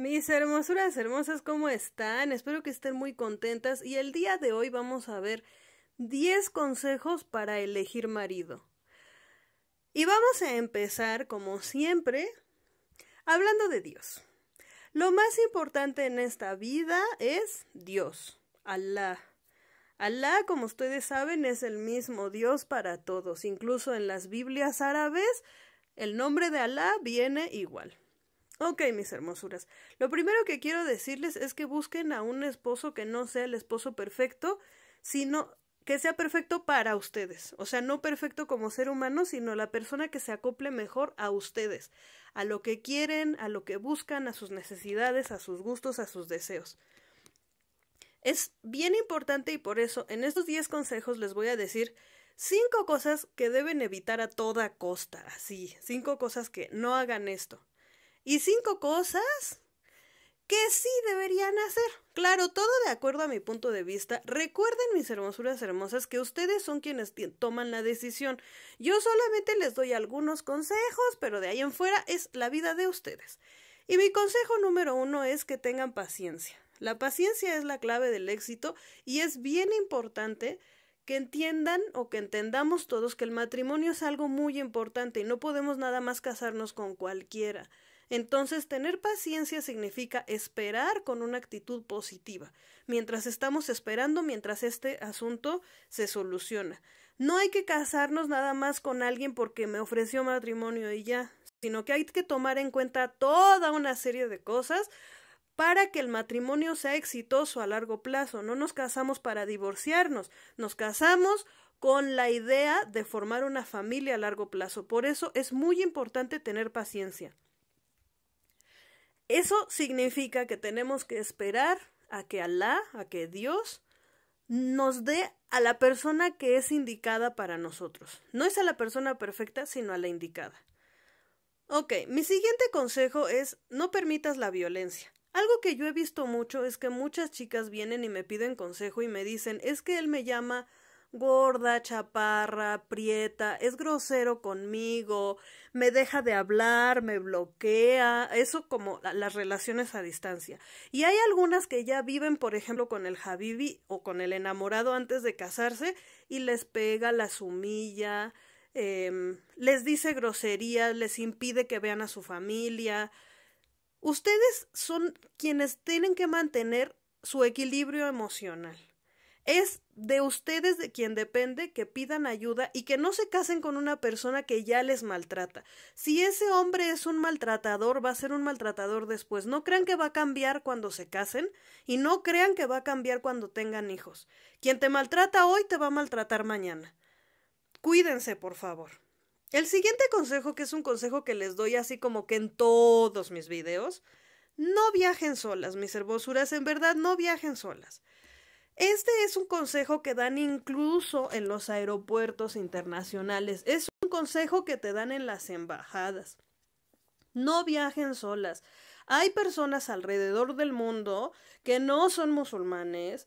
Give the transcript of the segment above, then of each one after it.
Mis hermosuras hermosas, ¿cómo están? Espero que estén muy contentas y el día de hoy vamos a ver 10 consejos para elegir marido. Y vamos a empezar, como siempre, hablando de Dios. Lo más importante en esta vida es Dios, Alá. Alá, como ustedes saben, es el mismo Dios para todos. Incluso en las Biblias árabes, el nombre de Alá viene igual. Ok, mis hermosuras. Lo primero que quiero decirles es que busquen a un esposo que no sea el esposo perfecto, sino que sea perfecto para ustedes. O sea, no perfecto como ser humano, sino la persona que se acople mejor a ustedes, a lo que quieren, a lo que buscan, a sus necesidades, a sus gustos, a sus deseos. Es bien importante y por eso en estos 10 consejos les voy a decir cinco cosas que deben evitar a toda costa, así, cinco cosas que no hagan esto y cinco cosas que sí deberían hacer. Claro, todo de acuerdo a mi punto de vista. Recuerden, mis hermosuras hermosas, que ustedes son quienes toman la decisión. Yo solamente les doy algunos consejos, pero de ahí en fuera es la vida de ustedes. Y mi consejo número uno es que tengan paciencia. La paciencia es la clave del éxito y es bien importante que entiendan o que entendamos todos que el matrimonio es algo muy importante y no podemos nada más casarnos con cualquiera. Entonces, tener paciencia significa esperar con una actitud positiva, mientras estamos esperando, mientras este asunto se soluciona. No hay que casarnos nada más con alguien porque me ofreció matrimonio y ya, sino que hay que tomar en cuenta toda una serie de cosas para que el matrimonio sea exitoso a largo plazo. No nos casamos para divorciarnos, nos casamos con la idea de formar una familia a largo plazo. Por eso es muy importante tener paciencia. Eso significa que tenemos que esperar a que Alá, a que Dios, nos dé a la persona que es indicada para nosotros. No es a la persona perfecta, sino a la indicada. Ok, mi siguiente consejo es no permitas la violencia. Algo que yo he visto mucho es que muchas chicas vienen y me piden consejo y me dicen, es que él me llama gorda, chaparra, prieta, es grosero conmigo, me deja de hablar, me bloquea, eso como las relaciones a distancia. Y hay algunas que ya viven, por ejemplo, con el Habibi o con el enamorado antes de casarse y les pega, la sumilla, em, les dice groserías, les impide que vean a su familia. Ustedes son quienes tienen que mantener su equilibrio emocional. Es de ustedes de quien depende que pidan ayuda y que no se casen con una persona que ya les maltrata. Si ese hombre es un maltratador, va a ser un maltratador después. No crean que va a cambiar cuando se casen y no crean que va a cambiar cuando tengan hijos. Quien te maltrata hoy te va a maltratar mañana. Cuídense, por favor. El siguiente consejo, que es un consejo que les doy así como que en todos mis videos, no viajen solas, mis hermosuras, en verdad no viajen solas. Este es un consejo que dan incluso en los aeropuertos internacionales. Es un consejo que te dan en las embajadas. No viajen solas. Hay personas alrededor del mundo que no son musulmanes,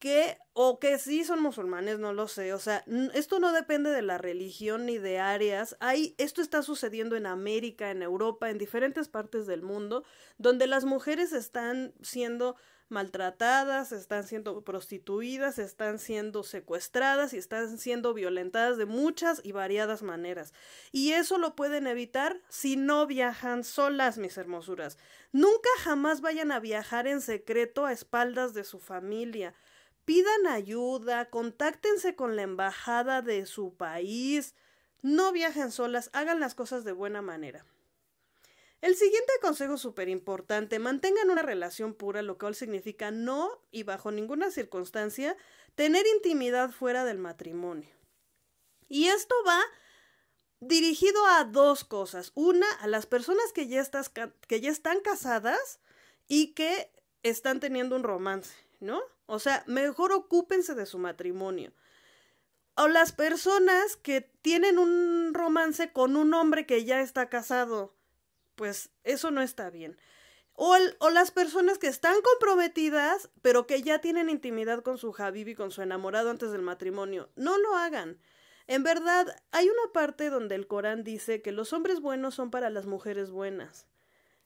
que, o que sí son musulmanes, no lo sé, o sea, esto no depende de la religión ni de áreas, hay, esto está sucediendo en América, en Europa, en diferentes partes del mundo, donde las mujeres están siendo maltratadas, están siendo prostituidas, están siendo secuestradas y están siendo violentadas de muchas y variadas maneras. Y eso lo pueden evitar si no viajan solas, mis hermosuras. Nunca jamás vayan a viajar en secreto a espaldas de su familia pidan ayuda, contáctense con la embajada de su país, no viajen solas, hagan las cosas de buena manera. El siguiente consejo súper importante, mantengan una relación pura, lo cual significa no y bajo ninguna circunstancia tener intimidad fuera del matrimonio. Y esto va dirigido a dos cosas. Una, a las personas que ya, que ya están casadas y que están teniendo un romance, ¿no? O sea, mejor ocúpense de su matrimonio. O las personas que tienen un romance con un hombre que ya está casado, pues eso no está bien. O, las personas que están comprometidas, pero que ya tienen intimidad con su y con su enamorado antes del matrimonio. No lo hagan. En verdad, hay una parte donde el Corán dice que los hombres buenos son para las mujeres buenas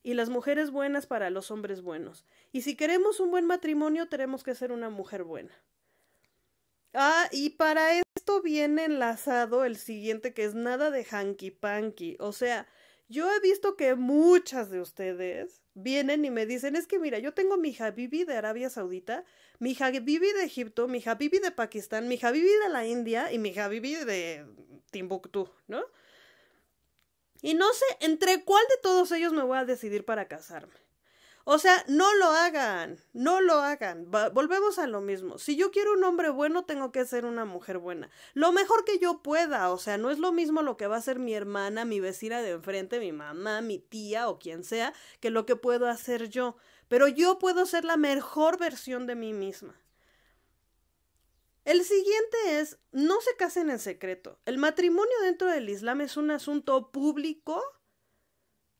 y las mujeres buenas para los hombres buenos. Y si queremos un buen matrimonio, tenemos que ser una mujer buena. Ah, y para esto viene enlazado el siguiente, que es nada de hanky panky. O sea, yo he visto que muchas de ustedes vienen y me dicen, es que mira, yo tengo mi Habibi de Arabia Saudita, mi Habibi de Egipto, mi Habibi de Pakistán, mi Habibi de la India y mi Habibi de Timbuktu, ¿no? Y no sé entre cuál de todos ellos me voy a decidir para casarme. O sea, no lo hagan, no lo hagan. volvemos a lo mismo. Si yo quiero un hombre bueno, tengo que ser una mujer buena. Lo mejor que yo pueda, o sea, no es lo mismo lo que va a ser mi hermana, mi vecina de enfrente, mi mamá, mi tía o quien sea, que lo que puedo hacer yo. Pero yo puedo ser la mejor versión de mí misma. El siguiente es, no se casen en secreto. El matrimonio dentro del Islam es un asunto público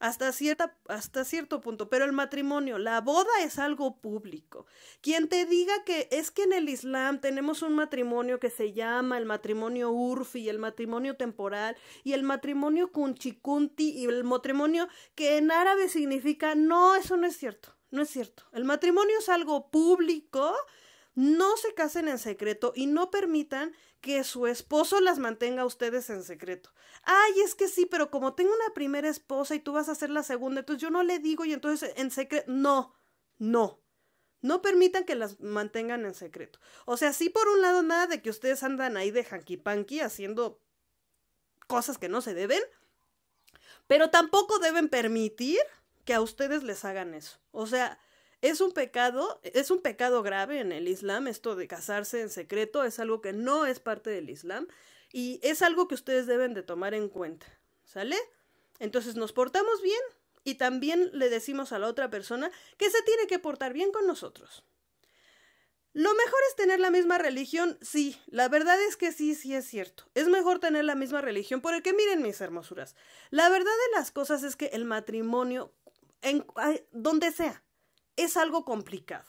hasta, cierta, hasta cierto punto, pero el matrimonio, la boda es algo público. Quien te diga que es que en el Islam tenemos un matrimonio que se llama el matrimonio urfi, el matrimonio temporal y el matrimonio kunchikunti y el matrimonio que en árabe significa, no, eso no es cierto, no es cierto. El matrimonio es algo público no se casen en secreto y no permitan que su esposo las mantenga a ustedes en secreto. Ay, es que sí, pero como tengo una primera esposa y tú vas a ser la segunda, entonces yo no le digo y entonces en secreto, no, no. No permitan que las mantengan en secreto. O sea, sí, por un lado, nada de que ustedes andan ahí de hanky panky haciendo cosas que no se deben, pero tampoco deben permitir que a ustedes les hagan eso. O sea, es un pecado, es un pecado grave en el Islam, esto de casarse en secreto, es algo que no es parte del Islam y es algo que ustedes deben de tomar en cuenta, ¿sale? Entonces nos portamos bien y también le decimos a la otra persona que se tiene que portar bien con nosotros. Lo mejor es tener la misma religión, sí, la verdad es que sí, sí es cierto. Es mejor tener la misma religión porque miren mis hermosuras. La verdad de las cosas es que el matrimonio, en, donde sea, es algo complicado.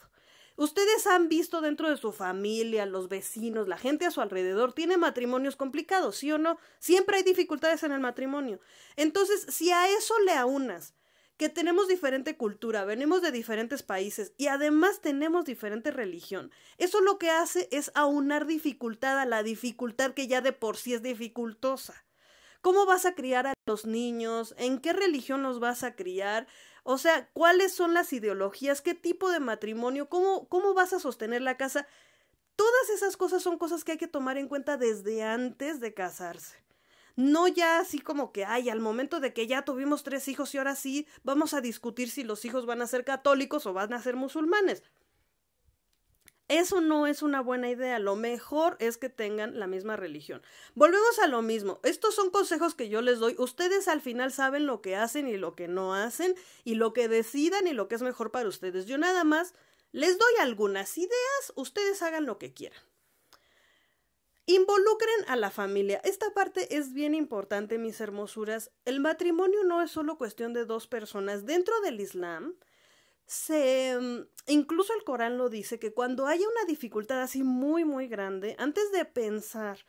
Ustedes han visto dentro de su familia, los vecinos, la gente a su alrededor, tiene matrimonios complicados, ¿sí o no? Siempre hay dificultades en el matrimonio. Entonces, si a eso le aunas que tenemos diferente cultura, venimos de diferentes países y además tenemos diferente religión, eso lo que hace es aunar dificultad a la dificultad que ya de por sí es dificultosa. ¿Cómo vas a criar a los niños? ¿En qué religión los vas a criar? O sea, ¿cuáles son las ideologías? ¿Qué tipo de matrimonio? ¿Cómo, vas a sostener la casa? Todas esas cosas son cosas que hay que tomar en cuenta desde antes de casarse. No ya así como que, ay, al momento de que ya tuvimos tres hijos y ahora sí, vamos a discutir si los hijos van a ser católicos o van a ser musulmanes. Eso no es una buena idea. Lo mejor es que tengan la misma religión. Volvemos a lo mismo. Estos son consejos que yo les doy. Ustedes al final saben lo que hacen y lo que no hacen y lo que decidan y lo que es mejor para ustedes. Yo nada más les doy algunas ideas. Ustedes hagan lo que quieran. Involucren a la familia. Esta parte es bien importante, mis hermosuras. El matrimonio no es solo cuestión de dos personas. Dentro del Islam, se mm, incluso el Corán lo dice que cuando haya una dificultad así muy muy grande, antes de pensar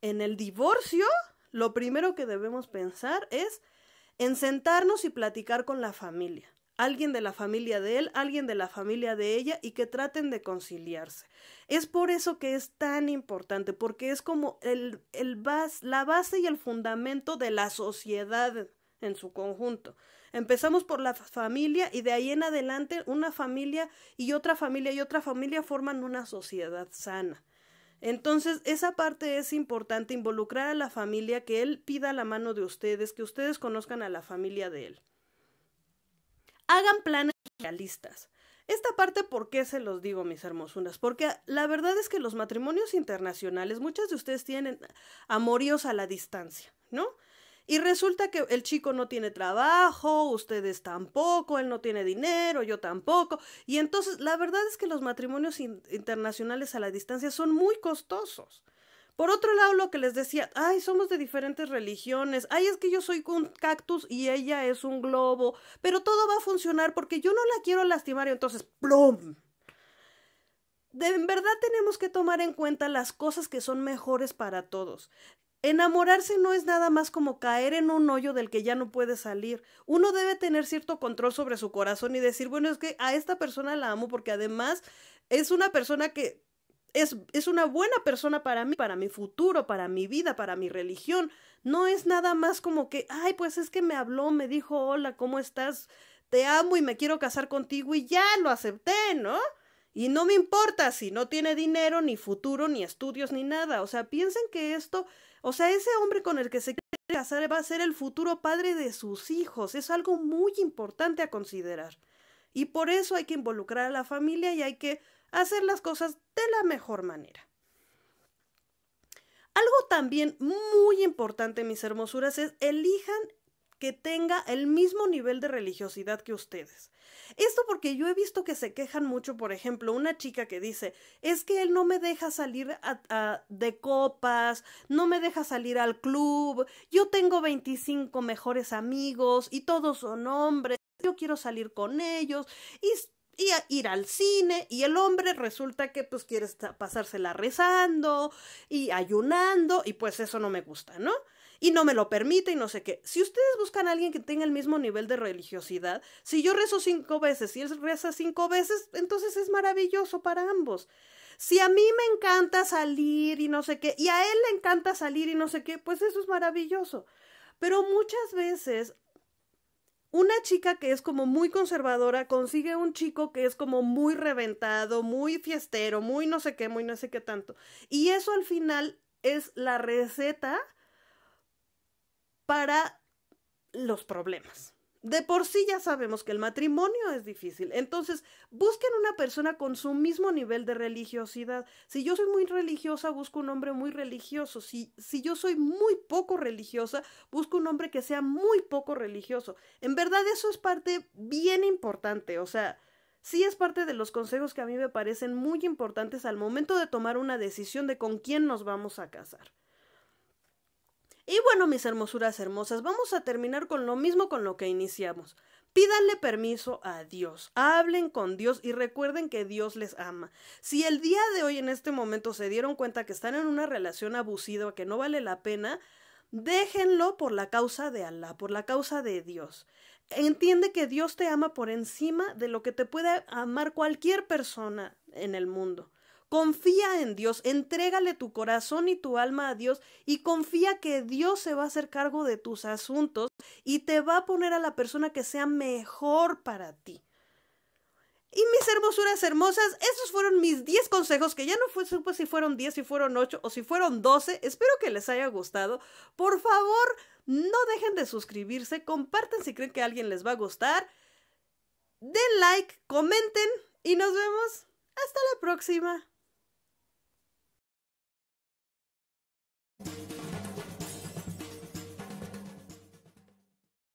en el divorcio, lo primero que debemos pensar es en sentarnos y platicar con la familia. Alguien de la familia de él, alguien de la familia de ella y que traten de conciliarse. Es por eso que es tan importante, porque es como el, la base y el fundamento de la sociedad en su conjunto. Empezamos por la familia y de ahí en adelante una familia y otra familia y otra familia forman una sociedad sana. Entonces, esa parte es importante, involucrar a la familia, que él pida la mano de ustedes, que ustedes conozcan a la familia de él. Hagan planes realistas. Esta parte, ¿por qué se los digo, mis hermosuras? Porque la verdad es que los matrimonios internacionales, muchas de ustedes tienen amoríos a la distancia, ¿no? Y resulta que el chico no tiene trabajo, ustedes tampoco, él no tiene dinero, yo tampoco. Y entonces, la verdad es que los matrimonios internacionales a la distancia son muy costosos. Por otro lado, lo que les decía, ay, somos de diferentes religiones, ay, es que yo soy un cactus y ella es un globo, pero todo va a funcionar porque yo no la quiero lastimar y entonces, ¡plum! De, verdad tenemos que tomar en cuenta las cosas que son mejores para todos. Enamorarse no es nada más como caer en un hoyo del que ya no puede salir. Uno debe tener cierto control sobre su corazón y decir, bueno, es que a esta persona la amo porque además es una persona que es, es una buena persona para mí, para mi futuro, para mi vida, para mi religión. No es nada más como que, ay, pues es que me habló, me dijo, hola, ¿cómo estás? Te amo y me quiero casar contigo y ya lo acepté, ¿no? Y no me importa si no tiene dinero, ni futuro, ni estudios, ni nada. O sea, piensen que esto, o sea, ese hombre con el que se quiere casar va a ser el futuro padre de sus hijos. Es algo muy importante a considerar. Y por eso hay que involucrar a la familia y hay que hacer las cosas de la mejor manera. Algo también muy importante, mis hermosuras, es elijan que tenga el mismo nivel de religiosidad que ustedes. Esto porque yo he visto que se quejan mucho, por ejemplo, una chica que dice, es que él no me deja salir de copas, no me deja salir al club, yo tengo 25 mejores amigos y todos son hombres, yo quiero salir con ellos y y ir al cine y el hombre resulta que pues quiere pasársela rezando y ayunando y pues eso no me gusta, ¿no? Y no me lo permite y no sé qué. Si ustedes buscan a alguien que tenga el mismo nivel de religiosidad, si yo rezo cinco veces y él reza cinco veces, entonces es maravilloso para ambos. Si a mí me encanta salir y no sé qué, y a él le encanta salir y no sé qué, pues eso es maravilloso. Pero muchas veces una chica que es como muy conservadora consigue un chico que es como muy reventado, muy fiestero, muy no sé qué, muy no sé qué tanto. Y eso al final es la receta para los problemas. De por sí ya sabemos que el matrimonio es difícil. Entonces, busquen una persona con su mismo nivel de religiosidad. Si yo soy muy religiosa, busco un hombre muy religioso. Si, si yo soy muy poco religiosa, busco un hombre que sea muy poco religioso. En verdad, eso es parte bien importante. O sea, sí es parte de los consejos que a mí me parecen muy importantes al momento de tomar una decisión de con quién nos vamos a casar. Y bueno, mis hermosuras hermosas, vamos a terminar con lo mismo con lo que iniciamos. Pídanle permiso a Dios, hablen con Dios y recuerden que Dios les ama. Si el día de hoy en este momento se dieron cuenta que están en una relación abusiva que no vale la pena, déjenlo por la causa de Alá, por la causa de Dios. Entiende que Dios te ama por encima de lo que te puede amar cualquier persona en el mundo. Confía en Dios, entrégale tu corazón y tu alma a Dios y confía que Dios se va a hacer cargo de tus asuntos y te va a poner a la persona que sea mejor para ti. Y mis hermosuras hermosas, esos fueron mis 10 consejos, que ya no fue, supe si fueron 10, si fueron 8 o si fueron 12. Espero que les haya gustado. Por favor, no dejen de suscribirse, compartan si creen que a alguien les va a gustar. Den like, comenten y nos vemos. Hasta la próxima. Thank you